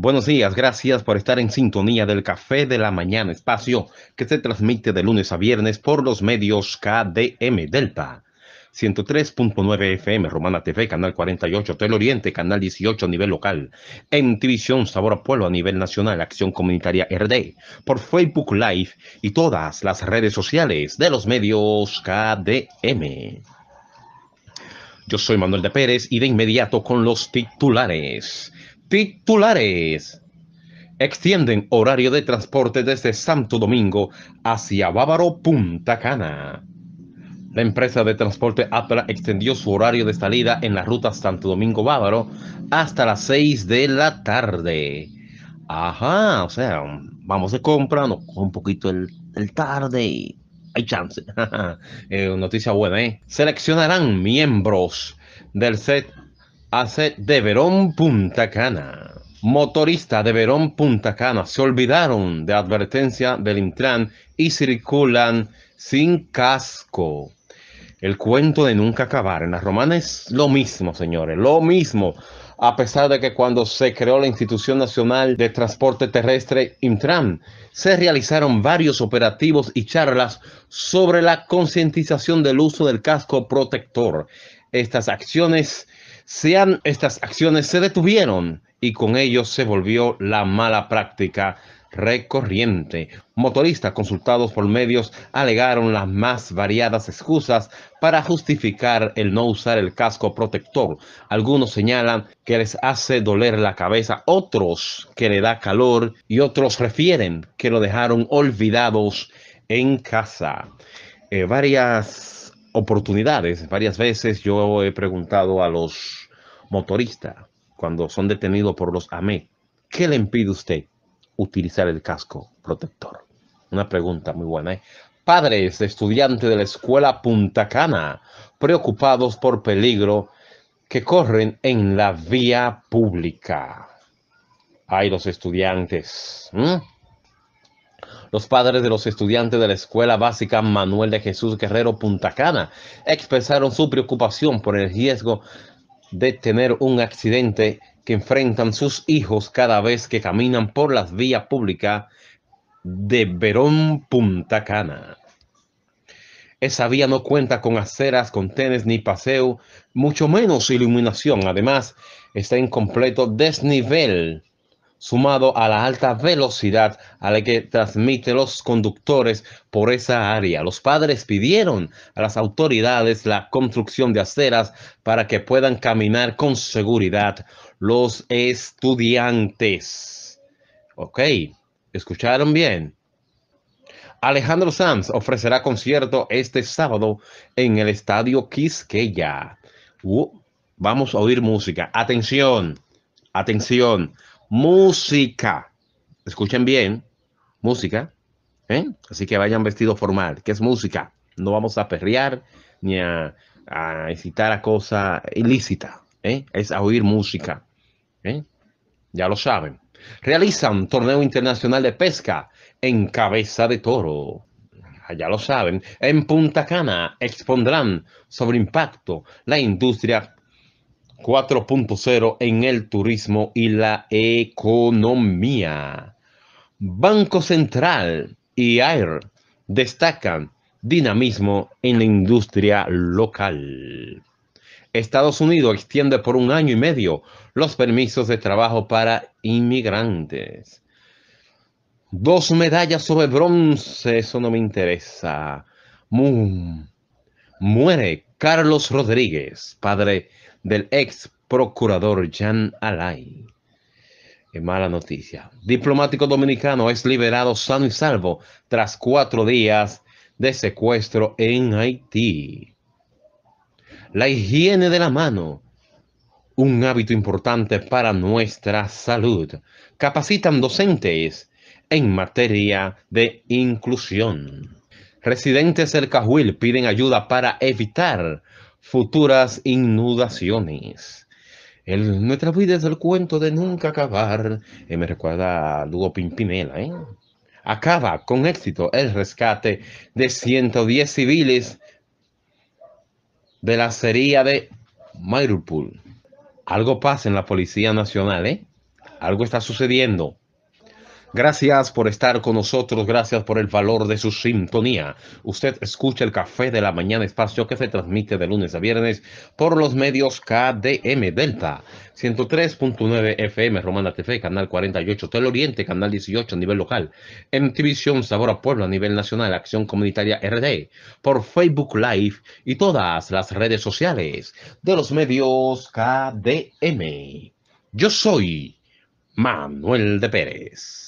Buenos días, gracias por estar en sintonía del Café de la Mañana, espacio que se transmite de lunes a viernes por los medios KDM Delta. 103.9 FM, Romana TV, Canal 48, Tel Oriente, Canal 18 a nivel local, en División Sabor a Pueblo a nivel nacional, Acción Comunitaria RD, por Facebook Live y todas las redes sociales de los medios KDM. Yo soy Manuel de Pérez y de inmediato con los titulares. Titulares. Extienden horario de transporte desde Santo Domingo hacia Bávaro, Punta Cana. La empresa de transporte Apra extendió su horario de salida en la ruta Santo Domingo Bávaro hasta las 6 de la tarde. Ajá, o sea, vamos de compra, un poquito el, tarde hay chance. Eh, noticia buena, ¿eh? Seleccionarán miembros del set hace de Verón Punta Cana. Motorista de Verón Punta Cana se olvidaron de advertencia del Intran y circulan sin casco. El cuento de nunca acabar en las romanas lo mismo, señores, lo mismo. A pesar de que cuando se creó la Institución Nacional de Transporte Terrestre, Intran, se realizaron varios operativos y charlas sobre la concientización del uso del casco protector. Estas acciones sean estas acciones se detuvieron y con ello se volvió la mala práctica recorriente. Motoristas consultados por medios alegaron las más variadas excusas para justificar el no usar el casco protector. Algunos señalan que les hace doler la cabeza, otros que le da calor y otros refieren que lo dejaron olvidados en casa. Eh, varias oportunidades. Varias veces yo he preguntado a los motoristas cuando son detenidos por los AME, ¿qué le impide usted utilizar el casco protector? Una pregunta muy buena. ¿eh? Padres estudiantes de la escuela Punta Cana, preocupados por peligro que corren en la vía pública. Ay, los estudiantes. Los padres de los estudiantes de la Escuela Básica Manuel de Jesús Guerrero Punta Cana expresaron su preocupación por el riesgo de tener un accidente que enfrentan sus hijos cada vez que caminan por las vías públicas de Verón Punta Cana. Esa vía no cuenta con aceras, con tenis ni paseo, mucho menos iluminación. Además, está en completo desnivel sumado a la alta velocidad a la que transmiten los conductores por esa área. Los padres pidieron a las autoridades la construcción de aceras para que puedan caminar con seguridad los estudiantes. Ok, escucharon bien. Alejandro Sanz ofrecerá concierto este sábado en el estadio Quisqueya. Uh, vamos a oír música. Atención, atención música. Escuchen bien, música. ¿eh? Así que vayan vestido formal, que es música. No vamos a perrear ni a, excitar a cosa ilícita. ¿eh? Es a oír música. ¿eh? Ya lo saben. Realizan torneo internacional de pesca en cabeza de toro ah, ya lo saben, en Punta Cana expondrán sobre impacto la industria 4.0 en el turismo y la economía. Banco Central y AIR destacan dinamismo en la industria local. Estados Unidos extiende por un año y medio los permisos de trabajo para inmigrantes. Dos medallas sobre bronce, eso no me interesa. Moon muere Carlos Rodríguez, padre del ex procurador Jean Alain. mala noticia. Diplomático dominicano es liberado sano y salvo tras cuatro días de secuestro en Haití. La higiene de la mano, un hábito importante para nuestra salud. Capacitan docentes en materia de inclusión. Residentes del Cajuil piden ayuda para evitar futuras inundaciones. El, nuestra vida es el cuento de nunca acabar. Eh, me recuerda a Lugo Pimpinela. ¿eh? Acaba con éxito el rescate de 110 civiles de la acería de Pool. Algo pasa en la Policía Nacional. ¿eh? Algo está sucediendo. Gracias por estar con nosotros, gracias por el valor de su sintonía. Usted escucha el Café de la Mañana Espacio que se transmite de lunes a viernes por los medios KDM Delta, 103.9 FM Romana TV, Canal 48, Tel Oriente, Canal 18 a nivel local, MTVision Sabor a Pueblo a nivel nacional, Acción Comunitaria RD, por Facebook Live y todas las redes sociales de los medios KDM. Yo soy Manuel de Pérez.